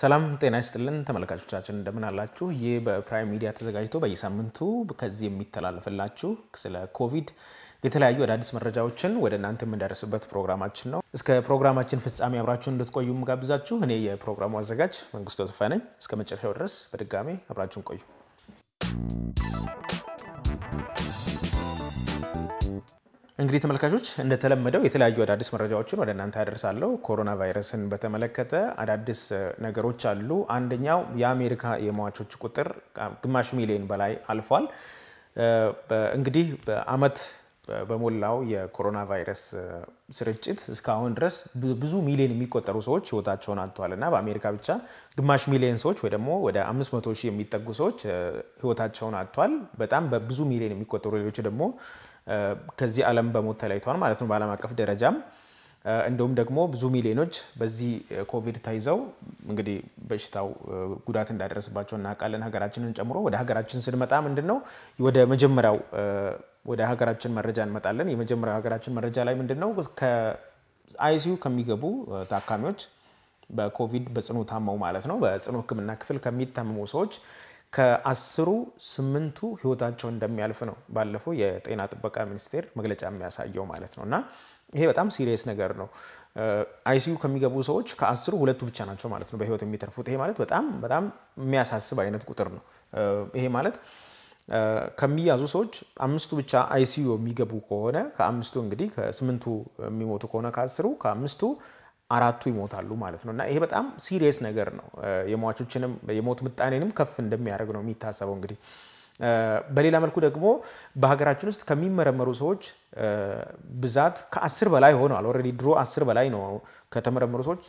ሰላም ጤና ይስጥልን ተመልካቾቻችን፣ እንደምን አላችሁ? ይህ በፕራይም ሚዲያ ተዘጋጅቶ በየሳምንቱ ከዚህ የሚተላለፍላችሁ ስለ ኮቪድ የተለያዩ አዳዲስ መረጃዎችን ወደ እናንተ የምንደርስበት ፕሮግራማችን ነው። እስከ ፕሮግራማችን ፍጻሜ አብራችሁን እንድትቆዩ የምጋብዛችሁ እኔ የፕሮግራሙ አዘጋጅ መንግስቱ ተስፋ ነኝ። እስከ መጨረሻው ድረስ በድጋሜ አብራችሁን ቆዩ። እንግዲህ ተመልካቾች እንደተለመደው የተለያዩ አዳዲስ መረጃዎችን ወደ እናንተ ያደርሳለሁ። ኮሮና ቫይረስን በተመለከተ አዳዲስ ነገሮች አሉ። አንደኛው የአሜሪካ የሟቾች ቁጥር ግማሽ ሚሊዮን በላይ አልፏል። እንግዲህ በአመት በሞላው የኮሮና ቫይረስ ስርጭት እስካሁን ድረስ ብዙ ሚሊዮን የሚቆጠሩ ሰዎች ህይወታቸውን አጥተዋል እና በአሜሪካ ብቻ ግማሽ ሚሊዮን ሰዎች ወይ ደግሞ ወደ 500 ሺህ የሚጠጉ ሰዎች ህይወታቸውን አጥተዋል። በጣም በብዙ ሚሊዮን የሚቆጠሩ ሌሎች ደግሞ ከዚህ ዓለም በሞት ተለይተዋል ማለት ነው በዓለም አቀፍ ደረጃም እንዲሁም ደግሞ ብዙ ሚሊዮኖች በዚህ ኮቪድ ተይዘው እንግዲህ በሽታው ጉዳት እንዳደረስባቸው እናውቃለን። ሀገራችንን ጨምሮ ወደ ሀገራችን ስንመጣ ምንድን ነው ወደ መጀመሪያው ወደ ሀገራችን መረጃ እንመጣለን። የመጀመሪያው ሀገራችን መረጃ ላይ ምንድን ነው ከአይሲዩ ከሚገቡ ታካሚዎች በኮቪድ በጽኑ ታመው ማለት ነው በጽኑ ሕክምና ክፍል ከሚታመሙ ሰዎች ከአስሩ ስምንቱ ህይወታቸው እንደሚያልፍ ነው ባለፈው የጤና ጥበቃ ሚኒስቴር መግለጫ የሚያሳየው ማለት ነው እና ይሄ በጣም ሲሪየስ ነገር ነው። አይሲዩ ከሚገቡ ሰዎች ከአስሩ ሁለቱ ብቻ ናቸው ማለት ነው በህይወት የሚተርፉት። ይሄ ማለት በጣም በጣም የሚያሳስብ አይነት ቁጥር ነው። ይሄ ማለት ከሚያዙ ሰዎች አምስቱ ብቻ አይሲዩ የሚገቡ ከሆነ ከአምስቱ እንግዲህ ከስምንቱ የሚሞቱ ከሆነ ከአስሩ ከአምስቱ አራቱ ይሞታሉ ማለት ነው እና ይሄ በጣም ሲሪየስ ነገር ነው። የሟቾችንም የሞት ምጣኔንም ከፍ እንደሚያደርግ ነው የሚታሰበው። እንግዲህ በሌላ መልኩ ደግሞ በሀገራችን ውስጥ ከሚመረመሩ ሰዎች ብዛት ከአስር በላይ ሆነዋል። ኦልሬዲ ድሮ አስር በላይ ነው ከተመረመሩ ሰዎች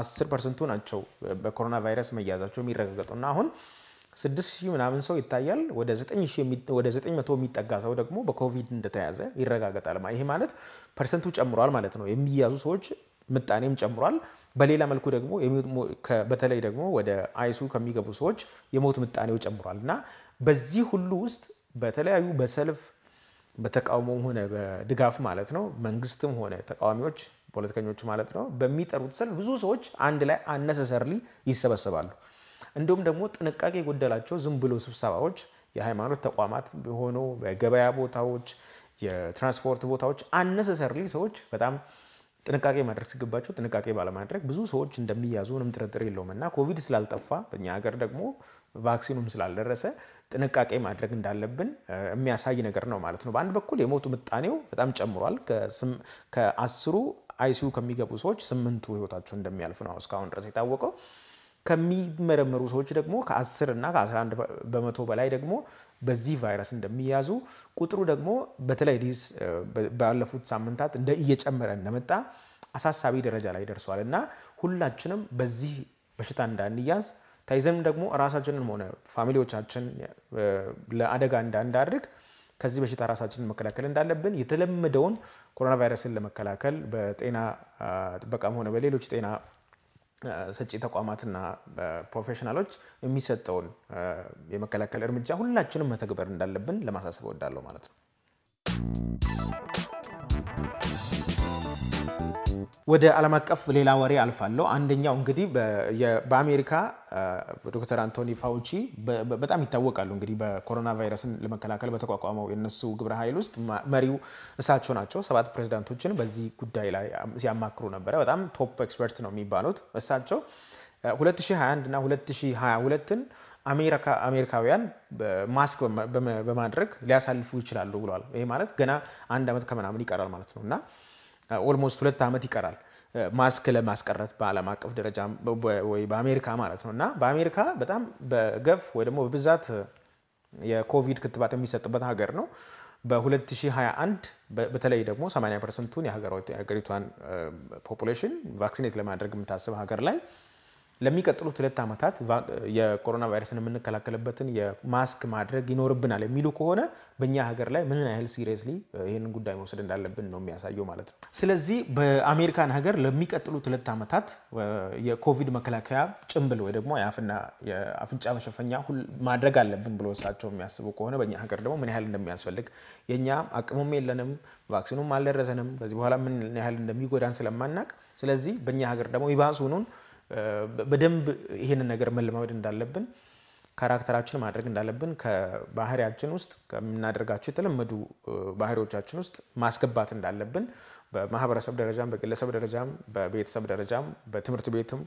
አስር ፐርሰንቱ ናቸው በኮሮና ቫይረስ መያዛቸው የሚረጋገጡ እና አሁን ስድስት ሺህ ምናምን ሰው ይታያል። ወደ ዘጠኝ መቶ የሚጠጋ ሰው ደግሞ በኮቪድ እንደተያዘ ይረጋገጣል። ይሄ ማለት ፐርሰንቱ ጨምሯል ማለት ነው። የሚያዙ ሰዎች ምጣኔም ጨምሯል። በሌላ መልኩ ደግሞ በተለይ ደግሞ ወደ አይሱ ከሚገቡ ሰዎች የሞት ምጣኔው ጨምሯል እና በዚህ ሁሉ ውስጥ በተለያዩ በሰልፍ በተቃውሞም ሆነ በድጋፍ ማለት ነው መንግስትም ሆነ ተቃዋሚዎች ፖለቲከኞች ማለት ነው በሚጠሩት ሰልፍ ብዙ ሰዎች አንድ ላይ አነሰሰርሊ ይሰበሰባሉ። እንዲሁም ደግሞ ጥንቃቄ የጎደላቸው ዝም ብሎ ስብሰባዎች የሃይማኖት ተቋማት ሆኖ በገበያ ቦታዎች፣ የትራንስፖርት ቦታዎች አነሰሰርሊ ሰዎች በጣም ጥንቃቄ ማድረግ ሲገባቸው ጥንቃቄ ባለማድረግ ብዙ ሰዎች እንደሚያዙ ምንም ጥርጥር የለውም እና ኮቪድ ስላልጠፋ በእኛ ሀገር ደግሞ ቫክሲኑም ስላልደረሰ ጥንቃቄ ማድረግ እንዳለብን የሚያሳይ ነገር ነው ማለት ነው። በአንድ በኩል የሞቱ ምጣኔው በጣም ጨምሯል። ከአስሩ አይሲዩ ከሚገቡ ሰዎች ስምንቱ ህይወታቸው እንደሚያልፍ ነው እስካሁን ድረስ የታወቀው። ከሚመረመሩ ሰዎች ደግሞ ከ10 እና ከ11 በመቶ በላይ ደግሞ በዚህ ቫይረስ እንደሚያዙ ቁጥሩ ደግሞ በተለይ ዲስ ባለፉት ሳምንታት እንደ እየጨመረ እንደመጣ አሳሳቢ ደረጃ ላይ ደርሷል እና ሁላችንም በዚህ በሽታ እንዳንያዝ ታይዘንም ደግሞ ራሳችንን ሆነ ፋሚሊዎቻችን ለአደጋ እንዳንዳርግ ከዚህ በሽታ ራሳችንን መከላከል እንዳለብን የተለመደውን ኮሮና ቫይረስን ለመከላከል በጤና ጥበቃም ሆነ በሌሎች ጤና ሰጪ ተቋማትና ፕሮፌሽናሎች የሚሰጠውን የመከላከል እርምጃ ሁላችንም መተግበር እንዳለብን ለማሳሰብ እወዳለሁ ማለት ነው። ወደ ዓለም አቀፍ ሌላ ወሬ አልፋለሁ። አንደኛው እንግዲህ በአሜሪካ ዶክተር አንቶኒ ፋውቺ በጣም ይታወቃሉ። እንግዲህ በኮሮና ቫይረስን ለመከላከል በተቋቋመው የነሱ ግብረ ኃይል ውስጥ መሪው እሳቸው ናቸው። ሰባት ፕሬዚዳንቶችን በዚህ ጉዳይ ላይ ሲያማክሩ ነበረ። በጣም ቶፕ ኤክስፐርት ነው የሚባሉት እሳቸው 2021 እና 2022ን አሜሪካውያን ማስክ በማድረግ ሊያሳልፉ ይችላሉ ብለዋል። ይህ ማለት ገና አንድ ዓመት ከምናምን ይቀራል ማለት ነው እና ኦልሞስት ሁለት ዓመት ይቀራል ማስክ ለማስቀረት በዓለም አቀፍ ደረጃ ወይ በአሜሪካ ማለት ነው እና በአሜሪካ በጣም በገፍ ወይ ደግሞ በብዛት የኮቪድ ክትባት የሚሰጥበት ሀገር ነው። በ2021 በተለይ ደግሞ 80 ፐርሰንቱን የሀገሪቷን ፖፑሌሽን ቫክሲኔት ለማድረግ የምታስብ ሀገር ላይ ለሚቀጥሉት ሁለት ዓመታት የኮሮና ቫይረስን የምንከላከልበትን የማስክ ማድረግ ይኖርብናል የሚሉ ከሆነ በእኛ ሀገር ላይ ምን ያህል ሲሪየስሊ ይህንን ጉዳይ መውሰድ እንዳለብን ነው የሚያሳየው ማለት ነው። ስለዚህ በአሜሪካን ሀገር ለሚቀጥሉት ሁለት ዓመታት የኮቪድ መከላከያ ጭንብል ወይ ደግሞ የአፍና የአፍንጫ መሸፈኛ ማድረግ አለብን ብሎ እሳቸው የሚያስቡ ከሆነ በእኛ ሀገር ደግሞ ምን ያህል እንደሚያስፈልግ የእኛ አቅሙም የለንም፣ ቫክሲኑም አልደረሰንም፣ ከዚህ በኋላ ምን ያህል እንደሚጎዳን ስለማናቅ ስለዚህ በእኛ ሀገር ደግሞ ሁኑን በደንብ ይህንን ነገር መለማመድ እንዳለብን ካራክተራችን ማድረግ እንዳለብን ከባህሪያችን ውስጥ ከምናደርጋቸው የተለመዱ ባህሪዎቻችን ውስጥ ማስገባት እንዳለብን በማህበረሰብ ደረጃም በግለሰብ ደረጃም በቤተሰብ ደረጃም በትምህርት ቤትም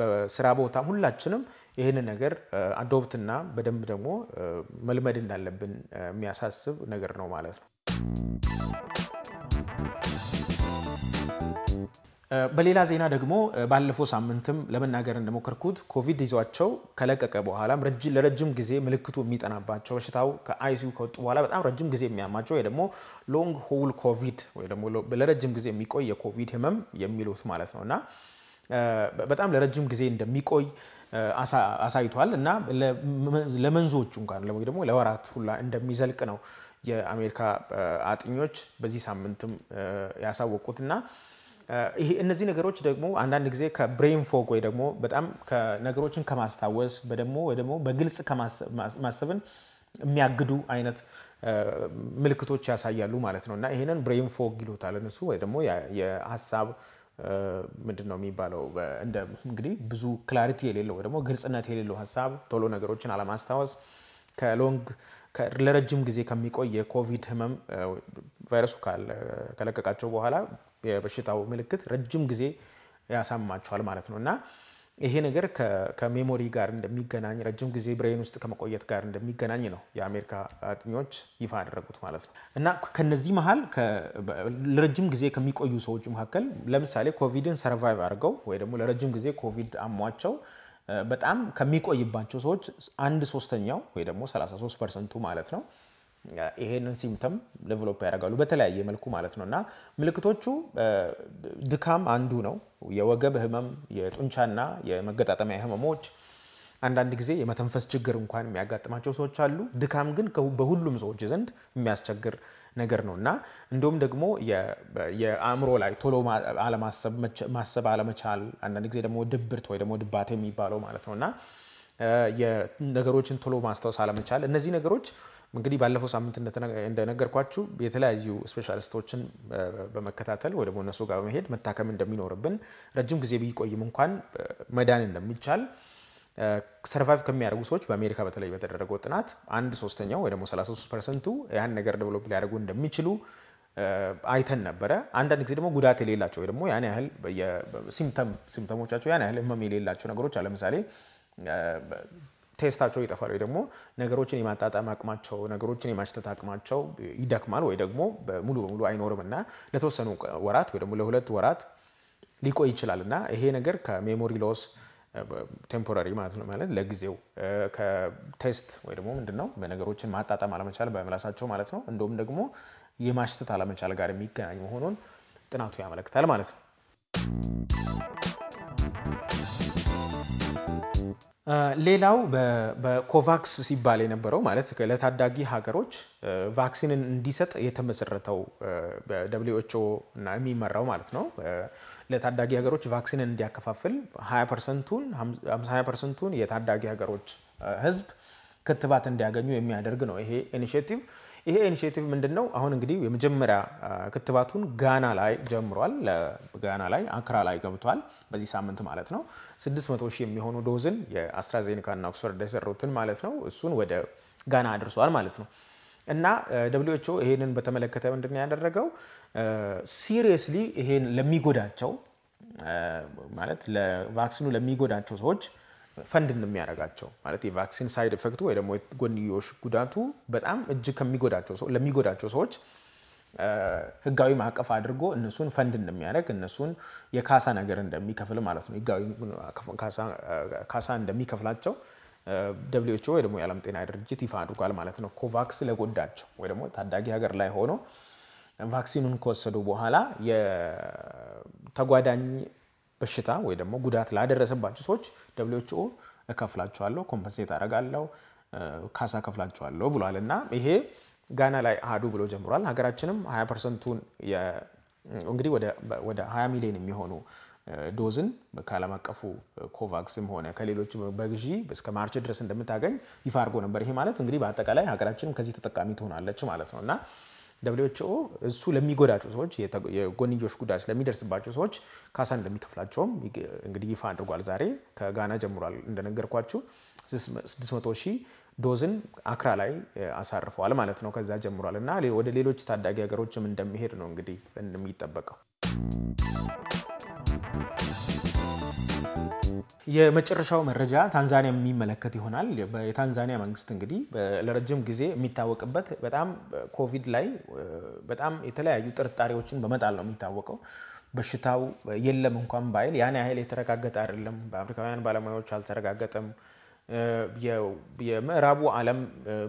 በስራ ቦታም ሁላችንም ይህንን ነገር አዶፕትና በደንብ ደግሞ መልመድ እንዳለብን የሚያሳስብ ነገር ነው ማለት ነው። በሌላ ዜና ደግሞ ባለፈው ሳምንትም ለመናገር እንደሞከርኩት ኮቪድ ይዟቸው ከለቀቀ በኋላ ለረጅም ጊዜ ምልክቱ የሚጠናባቸው በሽታው ከአይሲዩ ከወጡ በኋላ በጣም ረጅም ጊዜ የሚያማቸው ወይ ደግሞ ሎንግ ሆል ኮቪድ ወይ ደግሞ ለረጅም ጊዜ የሚቆይ የኮቪድ ህመም የሚሉት ማለት ነው እና በጣም ለረጅም ጊዜ እንደሚቆይ አሳይቷል እና ለመንዞቹ እንኳን ደግሞ ለወራት ሁላ እንደሚዘልቅ ነው የአሜሪካ አጥኞች በዚህ ሳምንትም ያሳወቁትና ይሄ እነዚህ ነገሮች ደግሞ አንዳንድ ጊዜ ከብሬን ፎግ ወይ ደግሞ በጣም ነገሮችን ከማስታወስ ደግሞ ወይ ደግሞ በግልጽ ከማሰብን የሚያግዱ አይነት ምልክቶች ያሳያሉ ማለት ነው እና ይህንን ብሬን ፎግ ይሉታል እነሱ ወይ ደግሞ የሀሳብ ምንድን ነው የሚባለው እንግዲህ ብዙ ክላሪቲ የሌለው ወይ ደግሞ ግልጽነት የሌለው ሀሳብ ቶሎ ነገሮችን አለማስታወስ ከሎንግ ለረጅም ጊዜ ከሚቆይ የኮቪድ ህመም ቫይረሱ ከለቀቃቸው በኋላ የበሽታው ምልክት ረጅም ጊዜ ያሳማቸዋል ማለት ነው እና ይሄ ነገር ከሜሞሪ ጋር እንደሚገናኝ ረጅም ጊዜ ብሬን ውስጥ ከመቆየት ጋር እንደሚገናኝ ነው የአሜሪካ አጥኚዎች ይፋ ያደረጉት ማለት ነው እና ከነዚህ መሀል ለረጅም ጊዜ ከሚቆዩ ሰዎች መካከል ለምሳሌ ኮቪድን ሰርቫይቭ አድርገው ወይ ደግሞ ለረጅም ጊዜ ኮቪድ አሟቸው በጣም ከሚቆይባቸው ሰዎች አንድ ሶስተኛው ወይ ደግሞ 33 ፐርሰንቱ ማለት ነው ይሄንን ሲምተም ዴቨሎፕ ያደርጋሉ በተለያየ መልኩ ማለት ነው። እና ምልክቶቹ ድካም አንዱ ነው። የወገብ ህመም፣ የጡንቻና የመገጣጠሚያ ህመሞች፣ አንዳንድ ጊዜ የመተንፈስ ችግር እንኳን የሚያጋጥማቸው ሰዎች አሉ። ድካም ግን በሁሉም ሰዎች ዘንድ የሚያስቸግር ነገር ነው እና እንዲሁም ደግሞ የአእምሮ ላይ ቶሎ አለማሰብ፣ ማሰብ አለመቻል፣ አንዳንድ ጊዜ ደግሞ ድብርት ወይ ደግሞ ድባት የሚባለው ማለት ነው እና የነገሮችን ቶሎ ማስታወስ አለመቻል እነዚህ ነገሮች እንግዲህ ባለፈው ሳምንት እንደነገርኳችሁ የተለያዩ ስፔሻሊስቶችን በመከታተል ወይ ደግሞ እነሱ ጋር በመሄድ መታከም እንደሚኖርብን ረጅም ጊዜ ቢቆይም እንኳን መዳን እንደሚቻል ሰርቫይቭ ከሚያደርጉ ሰዎች በአሜሪካ በተለይ በተደረገው ጥናት አንድ ሶስተኛው ወይ ደግሞ 33 ፐርሰንቱ ያን ነገር ደብሎፕ ሊያደርጉ እንደሚችሉ አይተን ነበረ። አንዳንድ ጊዜ ደግሞ ጉዳት የሌላቸው ወይ ደግሞ ያን ያህል ሲምተሞቻቸው ያን ያህል ህመም የሌላቸው ነገሮች አለምሳሌ ቴስታቸው ይጠፋል ወይ ደግሞ ነገሮችን የማጣጣም አቅማቸው ነገሮችን የማሽተት አቅማቸው ይደክማል ወይ ደግሞ ሙሉ በሙሉ አይኖርም እና ለተወሰኑ ወራት ወይ ደግሞ ለሁለት ወራት ሊቆይ ይችላል እና ይሄ ነገር ከሜሞሪ ሎስ ቴምፖራሪ ማለት ነው። ማለት ለጊዜው ከቴስት ወይ ደግሞ ምንድን ነው በነገሮችን ማጣጣም አለመቻል በምላሳቸው ማለት ነው። እንደውም ደግሞ የማሽተት አለመቻል ጋር የሚገናኝ መሆኑን ጥናቱ ያመለክታል ማለት ነው። ሌላው በኮቫክስ ሲባል የነበረው ማለት ለታዳጊ ሀገሮች ቫክሲንን እንዲሰጥ የተመሰረተው በደብሊው ኤች ኦ የሚመራው ማለት ነው። ለታዳጊ ሀገሮች ቫክሲንን እንዲያከፋፍል 20 ፐርሰንቱን 50 ፐርሰንቱን የታዳጊ ሀገሮች ህዝብ ክትባት እንዲያገኙ የሚያደርግ ነው ይሄ ኢኒሽቲቭ። ይሄ ኢኒሽቲቭ ምንድን ነው? አሁን እንግዲህ የመጀመሪያ ክትባቱን ጋና ላይ ጀምሯል። ጋና ላይ አክራ ላይ ገብቷል፣ በዚህ ሳምንት ማለት ነው። 600 ሺህ የሚሆኑ ዶዝን የአስትራዜኒካ እና ኦክስፎርድ የሰሩትን ማለት ነው እሱን ወደ ጋና አድርሷል ማለት ነው። እና ደብሊው ኤች ኦ ይሄንን በተመለከተ ምንድን ያደረገው ሲሪየስሊ ይሄን ለሚጎዳቸው ማለት ለቫክሲኑ ለሚጎዳቸው ሰዎች ፈንድ እንደሚያደርጋቸው ማለት የቫክሲን ሳይድ ኤፌክቱ ወይ ደግሞ ጎንዮሽ ጉዳቱ በጣም እጅግ ከሚጎዳቸው ሰው ለሚጎዳቸው ሰዎች ህጋዊ ማዕቀፍ አድርጎ እነሱን ፈንድ እንደሚያደርግ እነሱን የካሳ ነገር እንደሚከፍል ማለት ነው። ህጋዊ ካሳ እንደሚከፍላቸው ደብሊው ኤች ኦ ወይ ደግሞ የዓለም ጤና ድርጅት ይፋ አድርጓል ማለት ነው። ኮቫክስ ለጎዳቸው ወይ ደግሞ ታዳጊ ሀገር ላይ ሆኖ ቫክሲኑን ከወሰዱ በኋላ የተጓዳኝ በሽታ ወይ ደግሞ ጉዳት ላደረሰባቸው ሰዎች ደብሊውኤችኦ እከፍላቸዋለሁ፣ ኮምፐንሴት አደርጋለሁ፣ ካሳ ከፍላቸዋለሁ ብሏል እና ይሄ ጋና ላይ አህዱ ብሎ ጀምሯል። ሀገራችንም 20 ፐርሰንቱን እንግዲህ ወደ 20 ሚሊዮን የሚሆኑ ዶዝን ከዓለም አቀፉ ኮቫክስም ሆነ ከሌሎች በግዢ እስከ ማርች ድረስ እንደምታገኝ ይፋ አድርጎ ነበር። ይሄ ማለት እንግዲህ በአጠቃላይ ሀገራችንም ከዚህ ተጠቃሚ ትሆናለች ማለት ነው እና ደብሊውኤችኦ እሱ ለሚጎዳቸው ሰዎች የጎንዮሽ ጉዳት ለሚደርስባቸው ሰዎች ካሳ እንደሚከፍላቸውም እንግዲህ ይፋ አድርጓል። ዛሬ ከጋና ጀምሯል። እንደነገርኳችሁ 600 ሺህ ዶዝን አክራ ላይ አሳርፈዋል ማለት ነው። ከዛ ጀምሯል እና ወደ ሌሎች ታዳጊ ሀገሮችም እንደሚሄድ ነው እንግዲህ የሚጠበቀው። የመጨረሻው መረጃ ታንዛኒያ የሚመለከት ይሆናል። የታንዛኒያ መንግስት እንግዲህ ለረጅም ጊዜ የሚታወቅበት በጣም ኮቪድ ላይ በጣም የተለያዩ ጥርጣሬዎችን በመጣል ነው የሚታወቀው። በሽታው የለም እንኳን ባይል ያን ያህል የተረጋገጠ አይደለም። በአፍሪካውያን ባለሙያዎች አልተረጋገጠም። የምዕራቡ ዓለም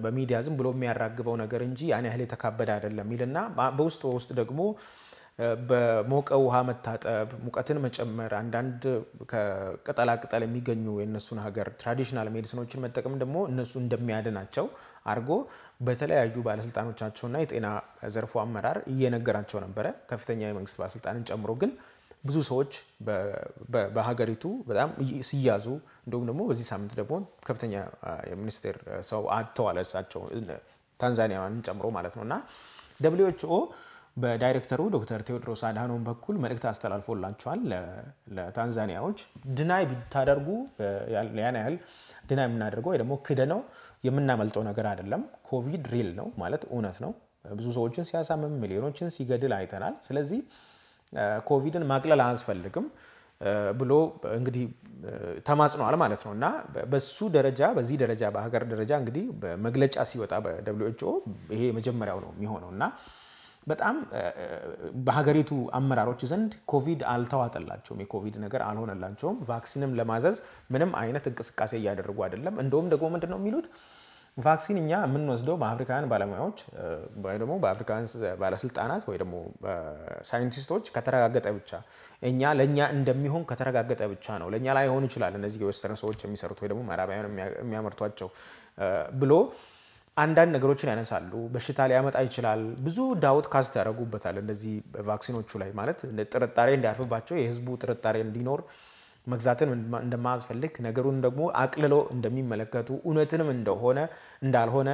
በሚዲያ ዝም ብሎ የሚያራግበው ነገር እንጂ ያን ያህል የተካበደ አይደለም ይልና በውስጥ በውስጥ ደግሞ በሞቀ ውሃ መታጠብ፣ ሙቀትን መጨመር፣ አንዳንድ ከቅጠላቅጠል የሚገኙ የእነሱን ሀገር ትራዲሽናል ሜዲሲኖችን መጠቀም ደግሞ እነሱ እንደሚያድናቸው አድርጎ በተለያዩ ባለስልጣኖቻቸውና የጤና ዘርፎ አመራር እየነገራቸው ነበረ። ከፍተኛ የመንግስት ባለስልጣንን ጨምሮ ግን ብዙ ሰዎች በሀገሪቱ በጣም ሲያዙ እንዲሁም ደግሞ በዚህ ሳምንት ደግሞ ከፍተኛ የሚኒስቴር ሰው አጥተዋል። እሳቸው ታንዛኒያውያንን ጨምሮ ማለት ነው እና ደብሊው ኤች ኦ በዳይሬክተሩ ዶክተር ቴዎድሮስ አድሃኖም በኩል መልእክት አስተላልፎላቸዋል ለታንዛኒያዎች። ድናይ ብታደርጉ ያን ያህል ድናይ የምናደርገው ወይ ደግሞ ክደ ነው የምናመልጠው ነገር አይደለም። ኮቪድ ሪል ነው ማለት እውነት ነው። ብዙ ሰዎችን ሲያሳምም ሚሊዮኖችን ሲገድል አይተናል። ስለዚህ ኮቪድን ማቅለል አያስፈልግም ብሎ እንግዲህ ተማጽነዋል ማለት ነው እና በሱ ደረጃ በዚህ ደረጃ በሀገር ደረጃ እንግዲህ መግለጫ ሲወጣ በደብሊው ኤች ኦ ይሄ መጀመሪያው ነው የሚሆነው እና በጣም በሀገሪቱ አመራሮች ዘንድ ኮቪድ አልተዋጠላቸውም። የኮቪድ ነገር አልሆነላቸውም። ቫክሲንም ለማዘዝ ምንም አይነት እንቅስቃሴ እያደረጉ አይደለም። እንደውም ደግሞ ምንድን ነው የሚሉት ቫክሲን እኛ የምንወስደው በአፍሪካውያን ባለሙያዎች ወይ ደግሞ በአፍሪካውያን ባለስልጣናት ወይ ደግሞ ሳይንቲስቶች ከተረጋገጠ ብቻ እኛ ለእኛ እንደሚሆን ከተረጋገጠ ብቻ ነው። ለእኛ ላይሆን ይችላል እነዚህ የወስተርን ሰዎች የሚሰሩት ወይ ደግሞ ምዕራባውያን የሚያመርቷቸው ብሎ አንዳንድ ነገሮችን ያነሳሉ። በሽታ ሊያመጣ ይችላል። ብዙ ዳውት ካስት ያደርጉበታል። እነዚህ ቫክሲኖቹ ላይ ማለት ጥርጣሬ እንዳያርፍባቸው የህዝቡ ጥርጣሬ እንዲኖር መግዛትን እንደማያስፈልግ ነገሩን ደግሞ አቅልሎ እንደሚመለከቱ እውነትንም እንደሆነ እንዳልሆነ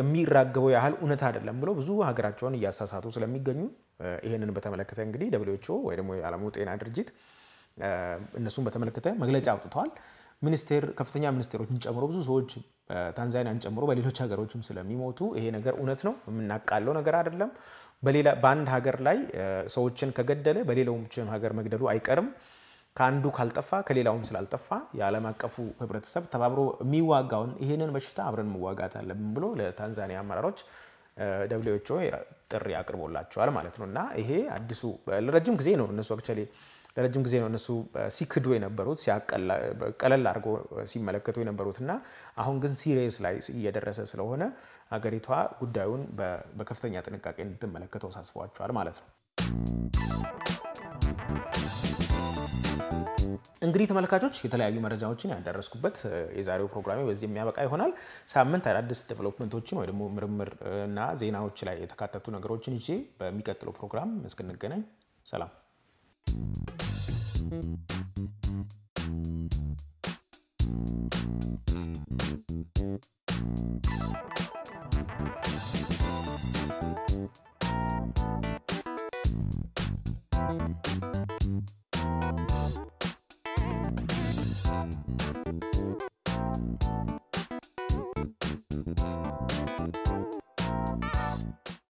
የሚራገበው ያህል እውነት አይደለም ብሎ ብዙ ሀገራቸውን እያሳሳቱ ስለሚገኙ ይህንን በተመለከተ እንግዲህ ደብሊውኤችኦ ወይ ደግሞ የዓለሙ ጤና ድርጅት እነሱን በተመለከተ መግለጫ አውጥተዋል። ሚኒስቴር ከፍተኛ ሚኒስቴሮችን ጨምሮ ብዙ ሰዎች ታንዛኒያን ጨምሮ በሌሎች ሀገሮችም ስለሚሞቱ ይሄ ነገር እውነት ነው፣ የምናቃለው ነገር አይደለም። በሌላ በአንድ ሀገር ላይ ሰዎችን ከገደለ በሌላውም ሀገር መግደሉ አይቀርም። ከአንዱ ካልጠፋ ከሌላውም ስላልጠፋ የዓለም አቀፉ ህብረተሰብ ተባብሮ የሚዋጋውን ይህንን በሽታ አብረን መዋጋት አለብን ብሎ ለታንዛኒያ አመራሮች ደብሊው ኤች ኦ ጥሪ አቅርቦላቸዋል ማለት ነው እና ይሄ አዲሱ ለረጅም ጊዜ ነው እነሱ አክቹዋሊ ለረጅም ጊዜ ነው እነሱ ሲክዱ የነበሩት ቀለል አድርጎ ሲመለከቱ የነበሩት እና አሁን ግን ሲሪየስ ላይ እየደረሰ ስለሆነ ሀገሪቷ ጉዳዩን በከፍተኛ ጥንቃቄ እንድትመለከተው ሳስቧቸዋል ማለት ነው። እንግዲህ ተመልካቾች የተለያዩ መረጃዎችን ያደረስኩበት የዛሬው ፕሮግራሜ በዚህ የሚያበቃ ይሆናል። ሳምንት አዳዲስ ዴቨሎፕመንቶችን ወይ ደግሞ ምርምር እና ዜናዎች ላይ የተካተቱ ነገሮችን ይዤ በሚቀጥለው ፕሮግራም እስክንገናኝ ሰላም። Mm-hmm.